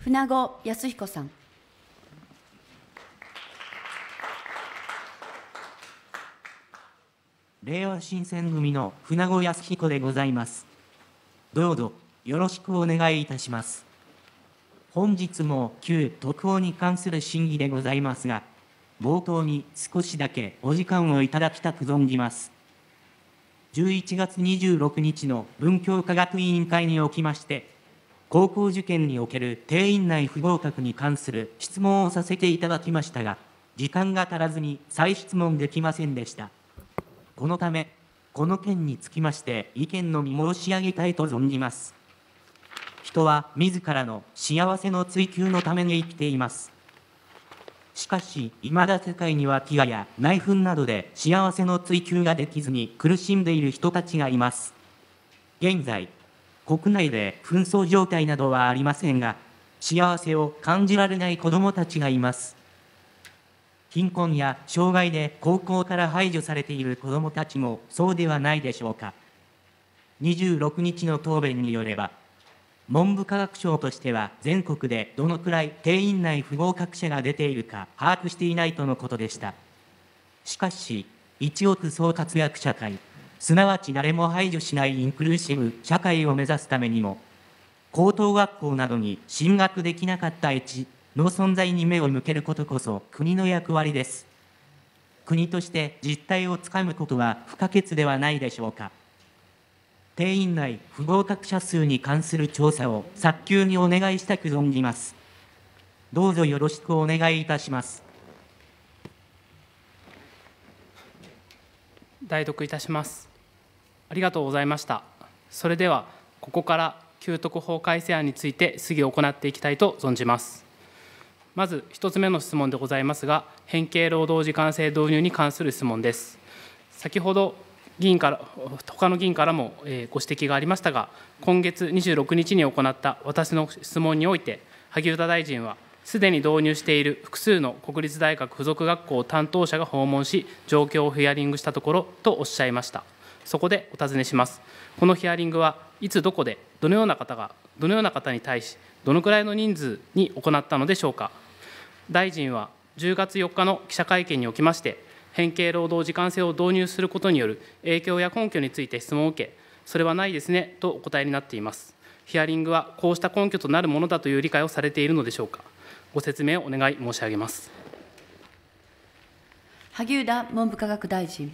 船子康彦さん令和新選組の船子康彦でございますどうぞよろしくお願いいたします本日も旧特報に関する審議でございますが冒頭に少しだけお時間をいただきたく存じます11月26日の文教科学委員会におきまして高校受験における定員内不合格に関する質問をさせていただきましたが、時間が足らずに再質問できませんでした。このため、この件につきまして意見のみ申し上げたいと存じます。人は自らの幸せの追求のために生きています。しかし、未だ世界には飢餓や内紛などで幸せの追求ができずに苦しんでいる人たちがいます。現在、国内で紛争状態などはありませんが、幸せを感じられない子どもたちがいます。貧困や障害で高校から排除されている子どもたちもそうではないでしょうか。26日の答弁によれば、文部科学省としては全国でどのくらい定員内不合格者が出ているか把握していないとのことでした。しかし、一億総活躍社会。すなわち誰も排除しないインクルーシブ社会を目指すためにも、高等学校などに進学できなかったエチの存在に目を向けることこそ国の役割です。国として実態をつかむことは不可欠ではないでしょうか。定員内不合格者数に関する調査を早急にお願いしたく存じます。どうぞよろしくお願いいたします。代読いたしますありがとうございましたそれではここから給特法改正案について質疑を行っていきたいと存じますまず1つ目の質問でございますが変形労働時間制導入に関する質問です先ほど議員から他の議員からもご指摘がありましたが今月26日に行った私の質問において萩生田大臣はすでに導入している複数の国立大学附属学校担当者が訪問し、状況をヒアリングしたところとおっしゃいました。そこでお尋ねします。このヒアリングはいつどこでどのような方がどのような方に対しどのくらいの人数に行ったのでしょうか。大臣は10月4日の記者会見におきまして変形労働時間制を導入することによる影響や根拠について質問を受け、それはないですねとお答えになっています。ヒアリングはこうした根拠となるものだという理解をされているのでしょうか。ご説明をお願い申し上げます。萩生田文部科学大臣。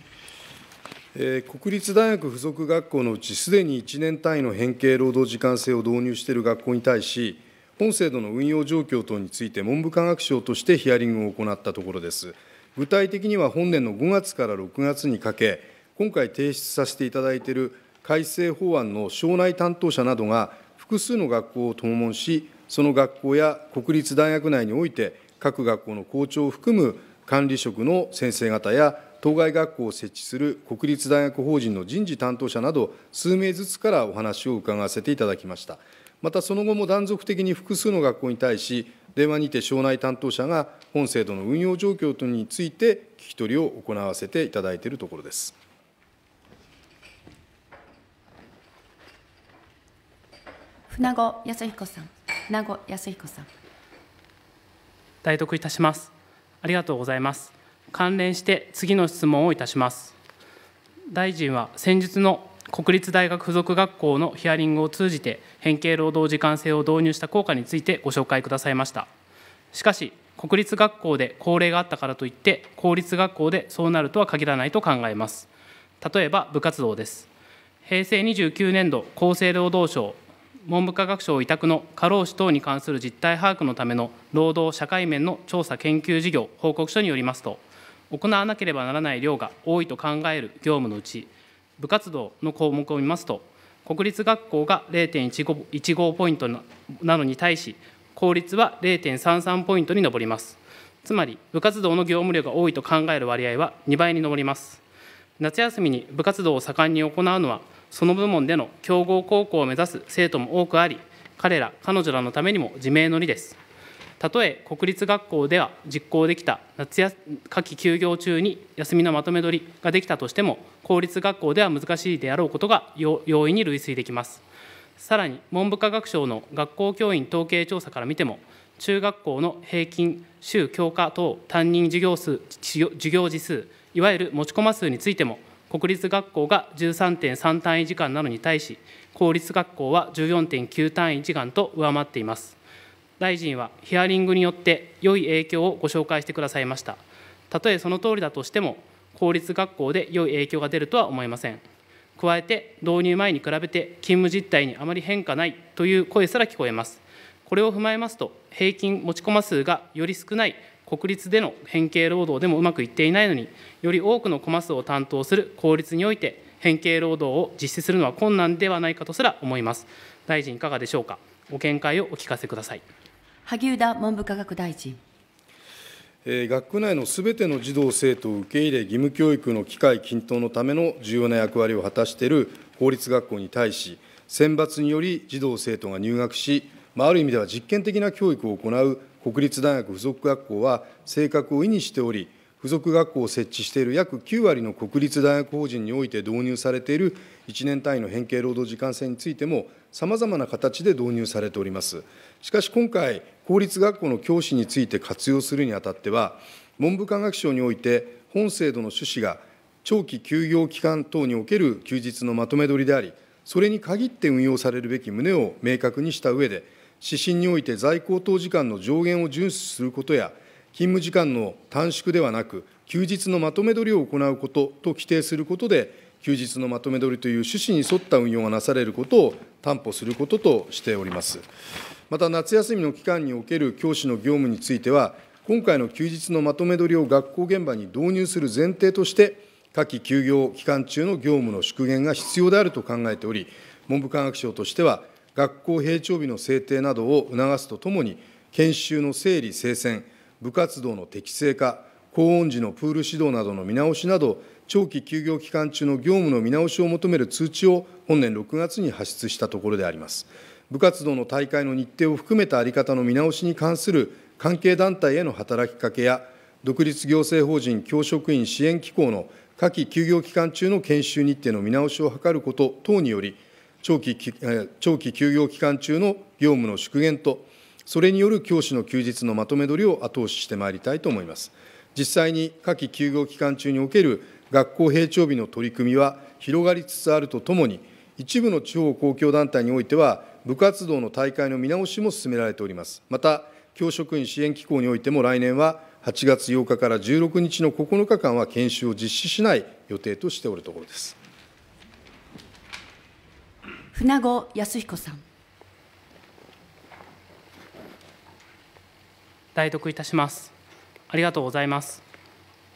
国立大学附属学校のうち、すでに1年単位の変形労働時間制を導入している学校に対し、本制度の運用状況等について、文部科学省としてヒアリングを行ったところです。具体的には本年の5月から6月にかけ、今回提出させていただいている改正法案の省内担当者などが、複数の学校を訪問し、その学校や国立大学内において、各学校の校長を含む管理職の先生方や、当該学校を設置する国立大学法人の人事担当者など、数名ずつからお話を伺わせていただきました。またその後も断続的に複数の学校に対し、電話にて省内担当者が本制度の運用状況等について聞き取りを行わせていただいているところです。船子康彦さん。名護康彦さん代読いたしますありがとうございます関連して次の質問をいたします大臣は先日の国立大学附属学校のヒアリングを通じて変形労働時間制を導入した効果についてご紹介くださいましたしかし国立学校で高齢があったからといって公立学校でそうなるとは限らないと考えます例えば部活動です平成29年度厚生労働省文部科学省委託の過労死等に関する実態把握のための労働社会面の調査研究事業報告書によりますと行わなければならない量が多いと考える業務のうち部活動の項目を見ますと国立学校が0.15ポイントなのに対し公立は0.33ポイントに上りますつまり部活動の業務量が多いと考える割合は2倍に上ります夏休みに部活動を盛んに行うのはその部門での強豪高校を目指す生徒も多くあり彼ら彼女らのためにも自明の理ですたとえ国立学校では実行できた夏や夏季休業中に休みのまとめ取りができたとしても公立学校では難しいであろうことが容易に類推できますさらに文部科学省の学校教員統計調査から見ても中学校の平均週教科等担任授業数授業時数いわゆる持ち駒数についても国立学校が13.3単位時間なのに対し、公立学校は14.9単位時間と上回っています。大臣はヒアリングによって良い影響をご紹介してくださいました。たとえその通りだとしても、公立学校で良い影響が出るとは思えません。加えて、導入前に比べて勤務実態にあまり変化ないという声すら聞こえます。これを踏まえますと、平均持ち駒数がより少ない国立での変形労働でもうまくいっていないのにより多くのコマ数を担当する公立において変形労働を実施するのは困難ではないかとすら思います大臣いかがでしょうかご見解をお聞かせください萩生田文部科学大臣学区内のすべての児童・生徒を受け入れ、義務教育の機会均等のための重要な役割を果たしている公立学校に対し、選抜により児童・生徒が入学し、ある意味では実験的な教育を行う国立大学附属学校は性格を意にしており、付属学校を設置している約9割の国立大学法人において導入されている1年単位の変形労働時間制についても、さまざまな形で導入されております。しかし今回、公立学校の教師について活用するにあたっては、文部科学省において、本制度の趣旨が長期休業期間等における休日のまとめ取りであり、それに限って運用されるべき旨を明確にした上で、指針において在校等時間の上限を遵守することや、勤務時間の短縮ではなく、休日のまとめ取りを行うことと規定することで、休日のまとめ取りという趣旨に沿った運用がなされることを担保することとしております。また、夏休みの期間における教師の業務については、今回の休日のまとめ取りを学校現場に導入する前提として、夏季休業期間中の業務の縮減が必要であると考えており、文部科学省としては、学校閉庁日の制定などを促すとともに、研修の整理・整選、部活動の適正化、高温時のプール指導などの見直しなど、長期休業期間中の業務の見直しを求める通知を本年6月に発出したところであります。部活動の大会の日程を含めた在り方の見直しに関する関係団体への働きかけや、独立行政法人教職員支援機構の夏季休業期間中の研修日程の見直しを図ること等により、長期長期休業期間中の業務の縮減と、それによる教師の休日のまとめ取りを後押ししてまいりたいと思います。実際に夏季休業期間中における学校閉庁日の取り組みは広がりつつあるとともに、一部の地方公共団体においては、部活動の大会の見直しも進められております。また、教職員支援機構においても来年は8月8日から16日の9日間は研修を実施しない予定としておるところです。船子康彦さん代読いたしますありがとうございます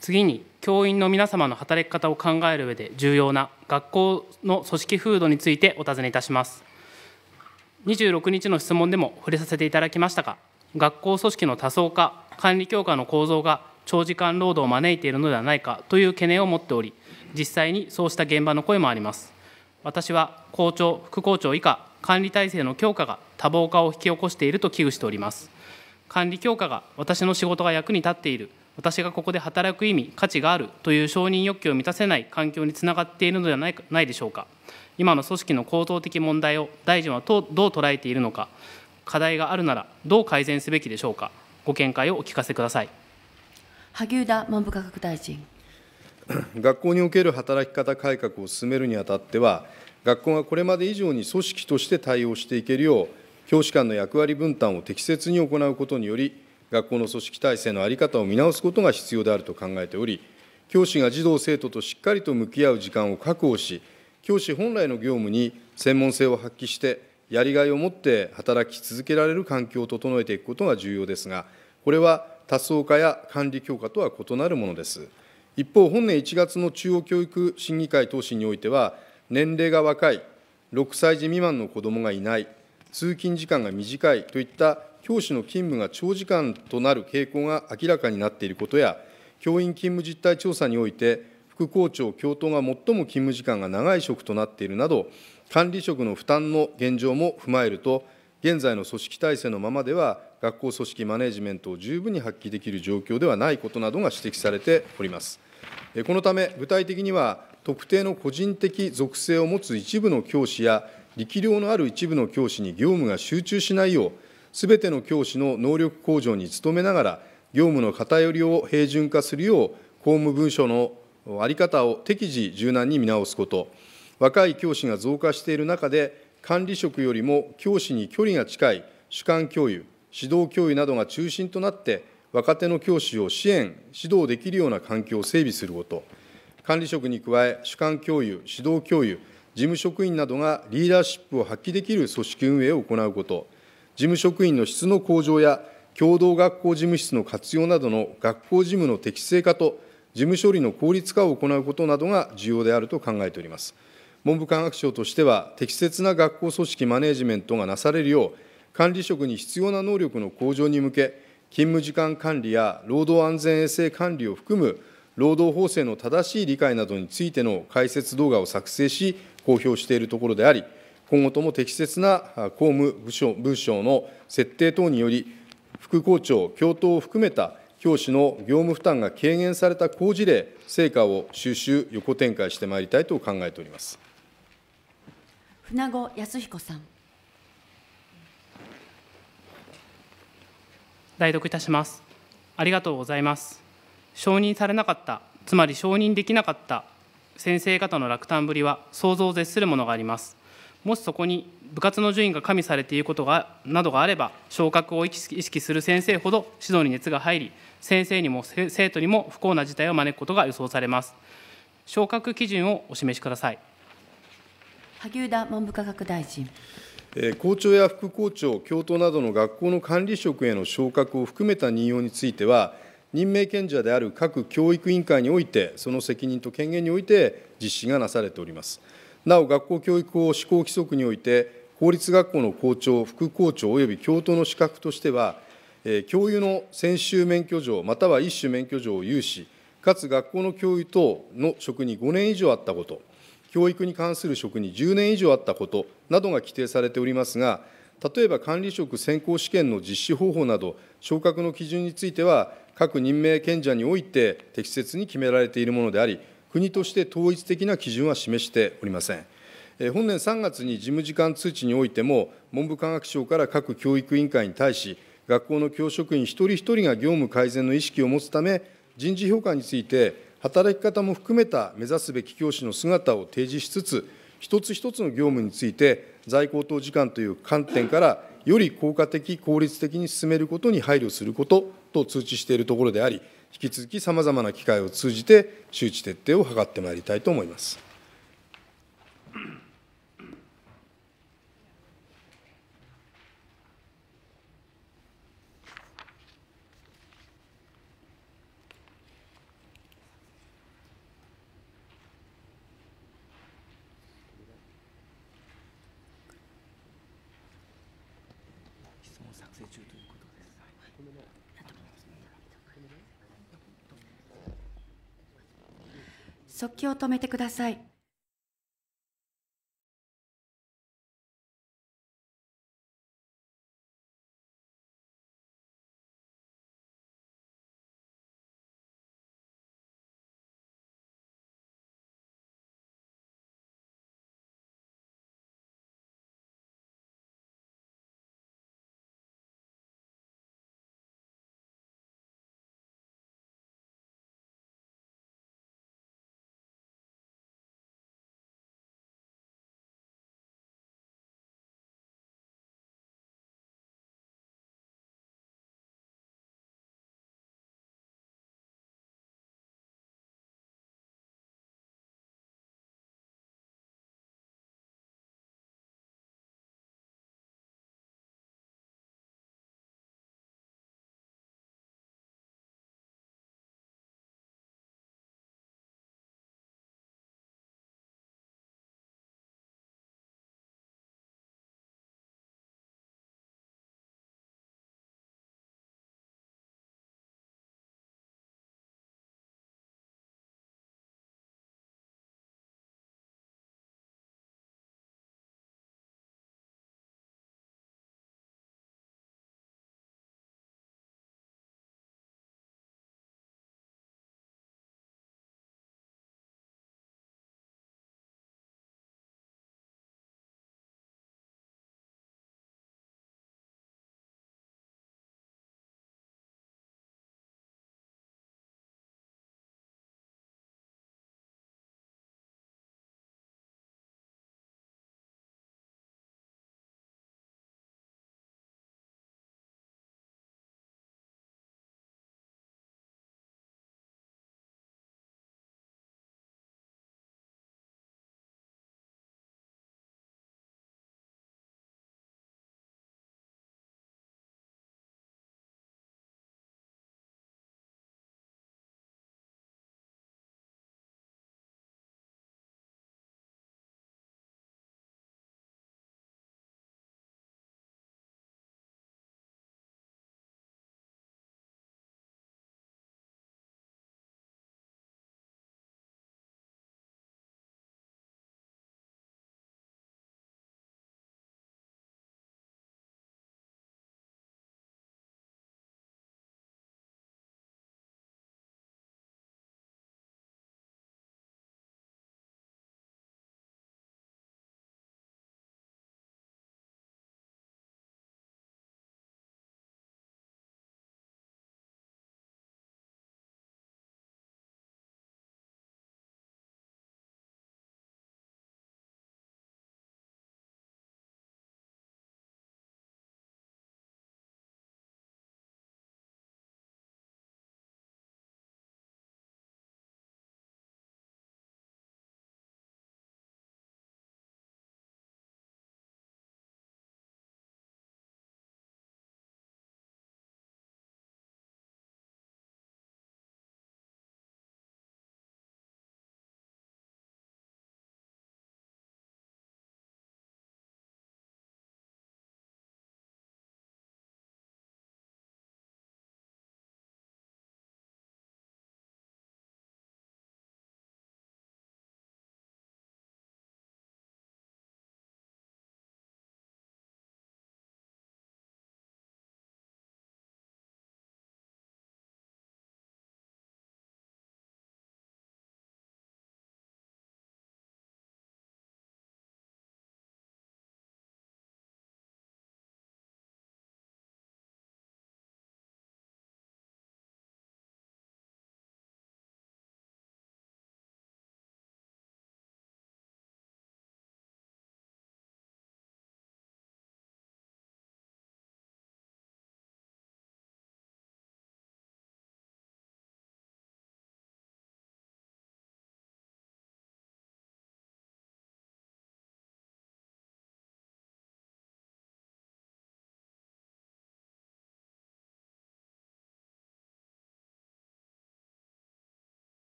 次に教員の皆様の働き方を考える上で重要な学校の組織風土についてお尋ねいたします26日の質問でも触れさせていただきましたが学校組織の多層化管理強化の構造が長時間労働を招いているのではないかという懸念を持っており実際にそうした現場の声もあります私は校長、副校長以下、管理体制の強化が多忙化を引き起こしていると危惧しております。管理強化が私の仕事が役に立っている、私がここで働く意味、価値があるという承認欲求を満たせない環境につながっているのではないないでしょうか。今の組織の構造的問題を大臣はどう捉えているのか、課題があるならどう改善すべきでしょうか。ご見解をお聞かせください。萩生田文部科学大臣。学校における働き方改革を進めるにあたっては、学校がこれまで以上に組織として対応していけるよう、教師間の役割分担を適切に行うことにより、学校の組織体制の在り方を見直すことが必要であると考えており、教師が児童・生徒としっかりと向き合う時間を確保し、教師本来の業務に専門性を発揮して、やりがいを持って働き続けられる環境を整えていくことが重要ですが、これは多層化や管理強化とは異なるものです。一方、本年1月の中央教育審議会答申においては、年齢が若い、6歳児未満の子どもがいない、通勤時間が短いといった教師の勤務が長時間となる傾向が明らかになっていることや、教員勤務実態調査において、副校長、教頭が最も勤務時間が長い職となっているなど、管理職の負担の現状も踏まえると、現在の組織体制のままでは、学校組織マネジメントを十分に発揮できる状況ではないことなどが指摘されております。このため、具体的には、特定の個人的属性を持つ一部の教師や、力量のある一部の教師に業務が集中しないよう、すべての教師の能力向上に努めながら、業務の偏りを平準化するよう、公務文書の在り方を適時柔軟に見直すこと、若い教師が増加している中で、管理職よりも教師に距離が近い主幹教諭、指導教諭などが中心となって、若手の教師を支援、指導できるような環境を整備すること、管理職に加え、主幹教諭、指導教諭、事務職員などがリーダーシップを発揮できる組織運営を行うこと、事務職員の質の向上や、共同学校事務室の活用などの学校事務の適正化と、事務処理の効率化を行うことなどが重要であると考えております。文部科学省としては、適切な学校組織マネジメントがなされるよう、管理職に必要な能力の向上に向け、勤務時間管理や労働安全衛生管理を含む労働法制の正しい理解などについての解説動画を作成し、公表しているところであり、今後とも適切な公務部署文章の設定等により、副校長、教頭を含めた教師の業務負担が軽減された好事例、成果を収集、横展開してまいりたいと考えております船子康彦さん。代読いたしますありがとうございます承認されなかったつまり承認できなかった先生方の落胆ぶりは想像を絶するものがありますもしそこに部活の順位が加味されていることがなどがあれば昇格を意識する先生ほど指導に熱が入り先生にも生徒にも不幸な事態を招くことが予想されます昇格基準をお示しください萩生田文部科学大臣校長や副校長、教頭などの学校の管理職への昇格を含めた任用については、任命権者である各教育委員会において、その責任と権限において実施がなされております。なお、学校教育法施行規則において、公立学校の校長、副校長及び教頭の資格としては、教諭の専修免許状、または一種免許状を有し、かつ学校の教諭等の職に5年以上あったこと、教育に関する職に10年以上あったことなどが規定されておりますが、例えば管理職選考試験の実施方法など、昇格の基準については、各任命権者において適切に決められているものであり、国として統一的な基準は示しておりません。本年3月に事務次官通知においても、文部科学省から各教育委員会に対し、学校の教職員一人一人が業務改善の意識を持つため、人事評価について、働き方も含めた目指すべき教師の姿を提示しつつ、一つ一つの業務について、在校等時間という観点から、より効果的、効率的に進めることに配慮することと通知しているところであり、引き続きさまざまな機会を通じて、周知徹底を図ってまいりたいと思います。中ということです。即興を止めてください。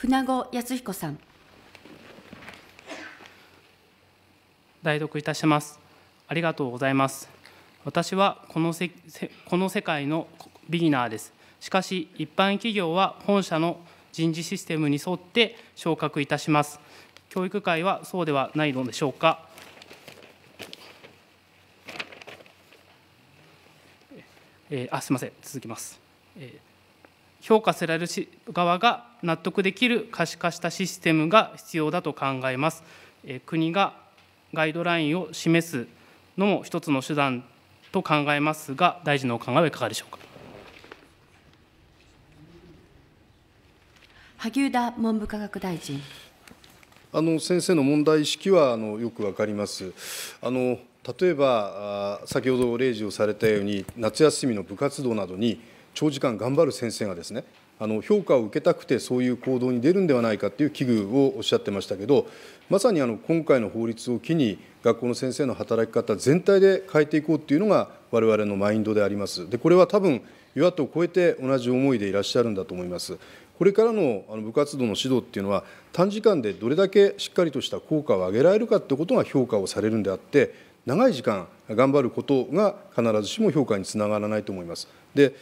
船子康彦さん代読いたしますありがとうございます私はこのせこの世界のビギナーですしかし一般企業は本社の人事システムに沿って昇格いたします教育界はそうではないのでしょうかあすみません続きます、えー評価せられる側が納得できる可視化したシステムが必要だと考えます。国がガイドラインを示すのも一つの手段と考えますが、大臣のお考えはいかがでしょうか。萩生田文部科学大臣。あの先生の問題意識はあのよくわかります。あの例えば先ほど例示をされたように夏休みの部活動などに長時間頑張る先生がですねあの評価を受けたくてそういう行動に出るんではないかという危惧をおっしゃってましたけどまさにあの今回の法律を機に学校の先生の働き方全体で変えていこうというのが我々のマインドでありますでこれは多分与野党を超えて同じ思いでいらっしゃるんだと思いますこれからの部活動の指導っていうのは短時間でどれだけしっかりとした効果を上げられるかってことが評価をされるんであって長い時間頑張ることが必ずしも評価につながらないと思います。で、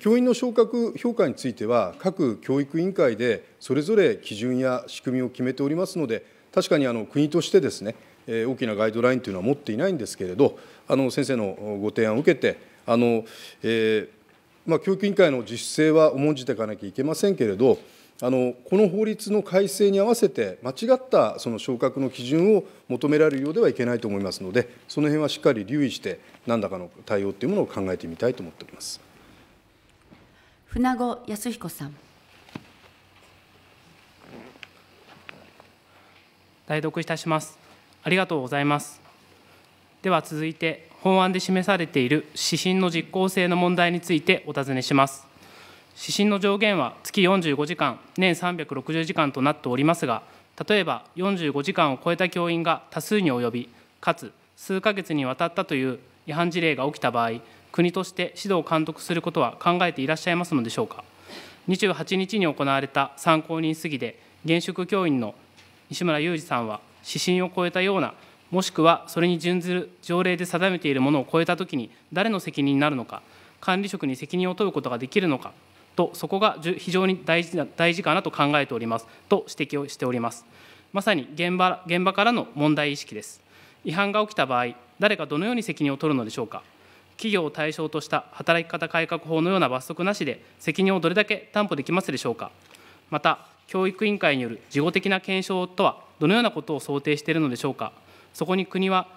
教員の昇格評価については、各教育委員会でそれぞれ基準や仕組みを決めておりますので、確かにあの国としてですね、大きなガイドラインというのは持っていないんですけれど、あの先生のご提案を受けて、あのえーまあ、教育委員会の自主性は重んじていかなきゃいけませんけれど、あのこの法律の改正に合わせて、間違ったその昇格の基準を求められるようではいけないと思いますので、その辺はしっかり留意して、何らかの対応というものを考えてみたいと思っております船子康彦さん。代読いたします。ありがとうございます。では続いて、法案で示されている指針の実効性の問題についてお尋ねします。指針の上限は月45時間年360時間となっておりますが例えば45時間を超えた教員が多数に及びかつ数か月にわたったという違反事例が起きた場合国として指導監督することは考えていらっしゃいますのでしょうか28日に行われた参考人質疑で現職教員の西村雄二さんは指針を超えたようなもしくはそれに準ずる条例で定めているものを超えたときに誰の責任になるのか管理職に責任を問うことができるのかとそこが非常に大事な大事かなと考えておりますと指摘をしておりますまさに現場現場からの問題意識です違反が起きた場合誰がどのように責任を取るのでしょうか企業を対象とした働き方改革法のような罰則なしで責任をどれだけ担保できますでしょうかまた教育委員会による事後的な検証とはどのようなことを想定しているのでしょうかそこに国は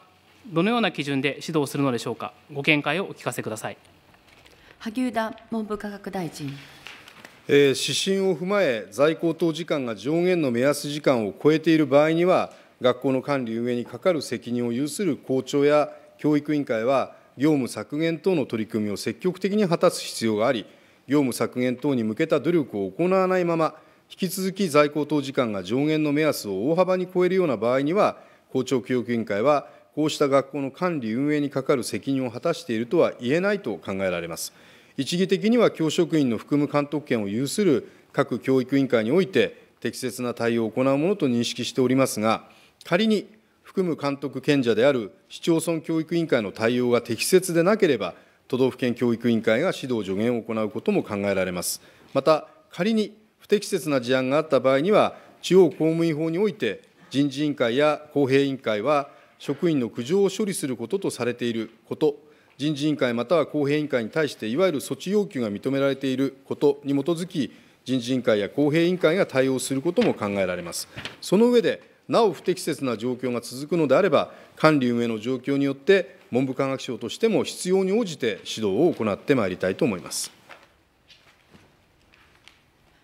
どのような基準で指導するのでしょうかご見解をお聞かせください萩生田文部科学大臣。指針を踏まえ、在校等時間が上限の目安時間を超えている場合には、学校の管理運営にかかる責任を有する校長や教育委員会は、業務削減等の取り組みを積極的に果たす必要があり、業務削減等に向けた努力を行わないまま、引き続き在校等時間が上限の目安を大幅に超えるような場合には、校長教育委員会は、こうした学校の管理・運営にかかる責任を果たしているとは言えないと考えられます。一義的には教職員の含む監督権を有する各教育委員会において、適切な対応を行うものと認識しておりますが、仮に含む監督権者である市町村教育委員会の対応が適切でなければ、都道府県教育委員会が指導助言を行うことも考えられます。また、仮に不適切な事案があった場合には、地方公務員法において、人事委員会や公平委員会は、職員の苦情を処理することとされていること、人事委員会または公平委員会に対して、いわゆる措置要求が認められていることに基づき、人事委員会や公平委員会が対応することも考えられます。その上で、なお不適切な状況が続くのであれば、管理運営の状況によって、文部科学省としても必要に応じて指導を行ってまいりたいと思います。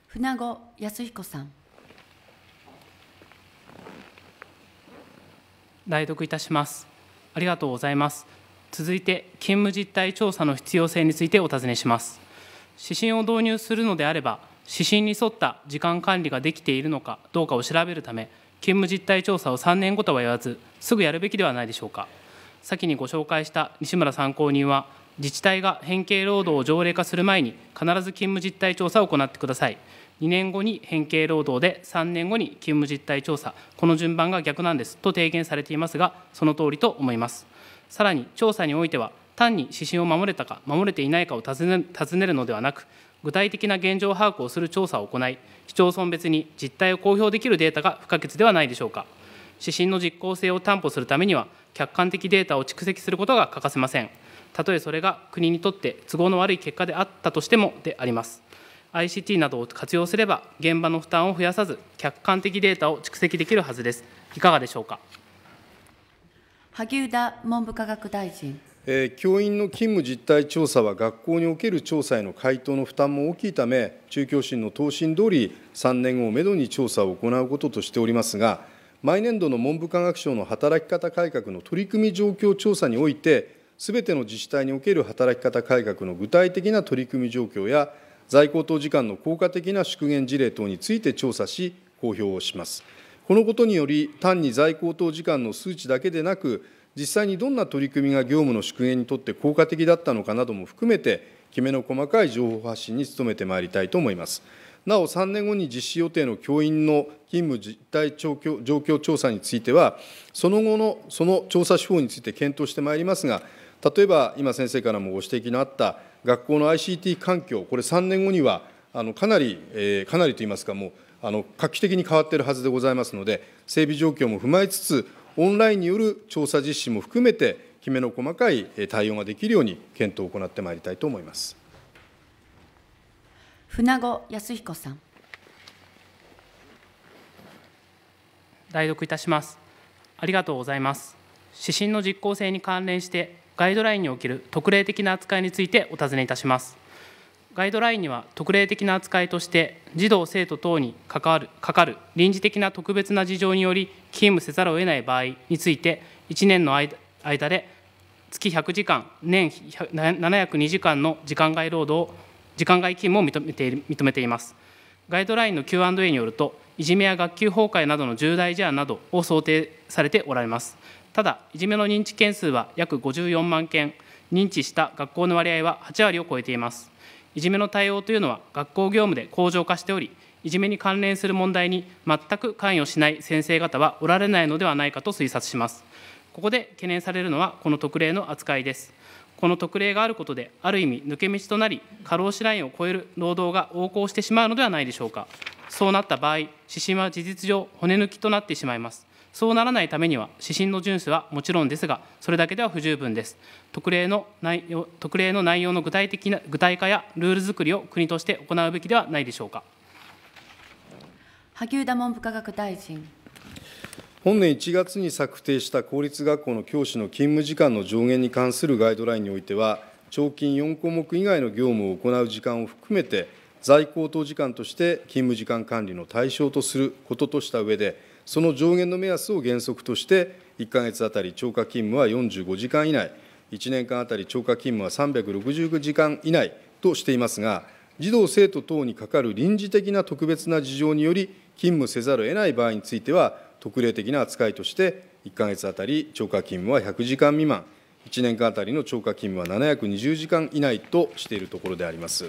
船子康彦さん。代読いたしますありがとうございます続いて勤務実態調査の必要性についてお尋ねします指針を導入するのであれば指針に沿った時間管理ができているのかどうかを調べるため勤務実態調査を3年後とは言わずすぐやるべきではないでしょうか先にご紹介した西村参考人は自治体が変形労働を条例化する前に必ず勤務実態調査を行ってください2年後に変形労働で3年後に勤務実態調査この順番が逆なんですと提言されていますがその通りと思いますさらに調査においては単に指針を守れたか守れていないかを尋ね尋ねるのではなく具体的な現状把握をする調査を行い市町村別に実態を公表できるデータが不可欠ではないでしょうか指針の実効性を担保するためには客観的データを蓄積することが欠かせませんたとえそれが国にとって都合の悪い結果であったとしてもであります ICT などを活用すれば、現場の負担を増やさず、客観的データを蓄積できるはずです。いかがでしょうか。萩生田文部科学大臣。教員の勤務実態調査は学校における調査への回答の負担も大きいため、中教審の答申通り、3年後をめどに調査を行うこととしておりますが、毎年度の文部科学省の働き方改革の取り組み状況調査において、すべての自治体における働き方改革の具体的な取り組み状況や、在庫等時間の効果的な縮減事例等について調査し、公表をします。このことにより、単に在庫等時間の数値だけでなく、実際にどんな取り組みが業務の縮減にとって効果的だったのかなども含めて、きめの細かい情報発信に努めてまいりたいと思います。なお、3年後に実施予定の教員の勤務実態状況調査については、その後のその調査手法について検討してまいりますが、例えば今、先生からもご指摘のあった学校の ICT 環境、これ、3年後にはあのかなり、えー、かなりといいますか、もうあの画期的に変わっているはずでございますので、整備状況も踏まえつつ、オンラインによる調査実施も含めて、きめの細かい対応ができるように検討を行ってまいりたいと思います船子康彦さん。代読いたします。ありがとうございます。指針の実効性に関連してガイドラインにおける特例的な扱いについてお尋ねいたしますガイドラインには特例的な扱いとして児童生徒等に関わるかかる臨時的な特別な事情により勤務せざるを得ない場合について1年の間で月100時間年702時間の時間外労働時間外勤務を認めて認めていますガイドラインの Q&A によるといじめや学級崩壊などの重大事案などを想定されておられますただ、いじめの認知件数は約54万件、認知した学校の割合は8割を超えています。いじめの対応というのは学校業務で恒常化しており、いじめに関連する問題に全く関与しない先生方はおられないのではないかと推察します。ここで懸念されるのは、この特例の扱いです。この特例があることで、ある意味、抜け道となり、過労死ラインを超える労働が横行してしまうのではないでしょうか。そうなった場合、指針は事実上、骨抜きとなってしまいます。そうならないためには、指針の順守はもちろんですが、それだけでは不十分です。特例の内容特例の内容の具体的な具体化やルール作りを国として行うべきではないでしょうか。萩生田文部科学大臣。本年1月に策定した公立学校の教師の勤務時間の上限に関するガイドラインにおいては、長勤4項目以外の業務を行う時間を含めて、在庫等時間として勤務時間管理の対象とすることとした上で、その上限の目安を原則として、1か月当たり超過勤務は45時間以内、1年間当たり超過勤務は360時間以内としていますが、児童・生徒等にかかる臨時的な特別な事情により、勤務せざるを得ない場合については、特例的な扱いとして、1か月当たり超過勤務は100時間未満、1年間当たりの超過勤務は720時間以内としているところであります。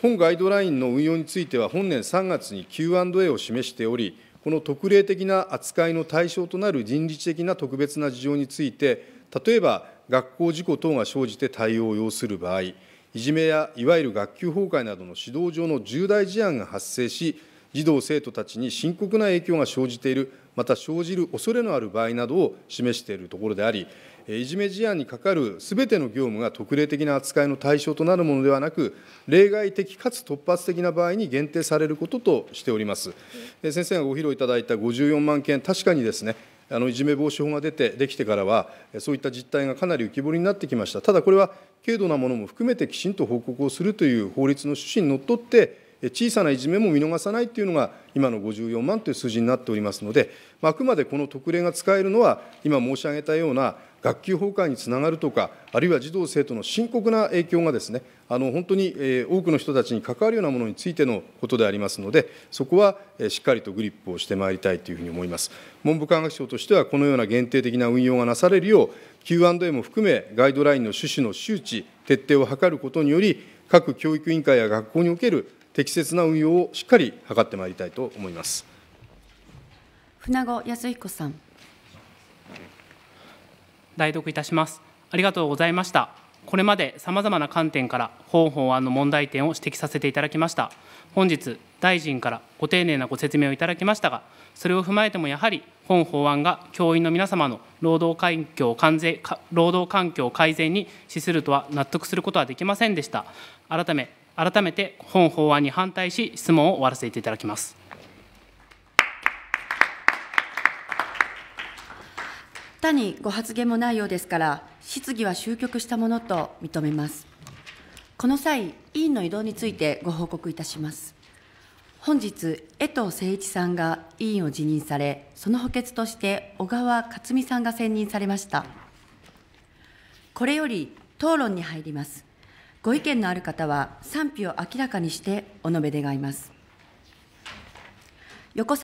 本ガイドラインの運用については、本年3月に Q&A を示しており、この特例的な扱いの対象となる人事的な特別な事情について、例えば学校事故等が生じて対応を要する場合、いじめやいわゆる学級崩壊などの指導上の重大事案が発生し、児童・生徒たちに深刻な影響が生じている、また生じる恐れのある場合などを示しているところであり、いじめ事案にかかるすべての業務が特例的な扱いの対象となるものではなく、例外的かつ突発的な場合に限定されることとしております。先生がご披露いただいた54万件、確かにですね、あのいじめ防止法が出てできてからは、そういった実態がかなり浮き彫りになってきました、ただこれは軽度なものも含めてきちんと報告をするという法律の趣旨にのっとって、小さないじめも見逃さないというのが、今の54万という数字になっておりますので、あくまでこの特例が使えるのは、今申し上げたような学級崩壊につながるとか、あるいは児童・生徒の深刻な影響がですね、あの本当に多くの人たちに関わるようなものについてのことでありますので、そこはしっかりとグリップをしてまいりたいというふうに思います。文部科学省としては、このような限定的な運用がなされるよう、Q&A も含め、ガイドラインの趣旨の周知、徹底を図ることにより、各教育委員会や学校における適切な運用をしっかり図ってまいりたいと思います。船子康彦さん。代読いたしますありがとうございましたこれまでさまざまな観点から本法案の問題点を指摘させていただきました本日大臣からご丁寧なご説明をいただきましたがそれを踏まえてもやはり本法案が教員の皆様の労働環境完全労働環境改善に資するとは納得することはできませんでした改め改めて本法案に反対し質問を終わらせていただきます他にご発言もないようですから、質疑は終局したものと認めます。この際、委員の移動についてご報告いたします。本日、江藤誠一さんが委員を辞任され、その補欠として小川克美さんが選任されました。これより討論に入ります。ご意見のある方は賛否を明らかにしてお述べ願います。横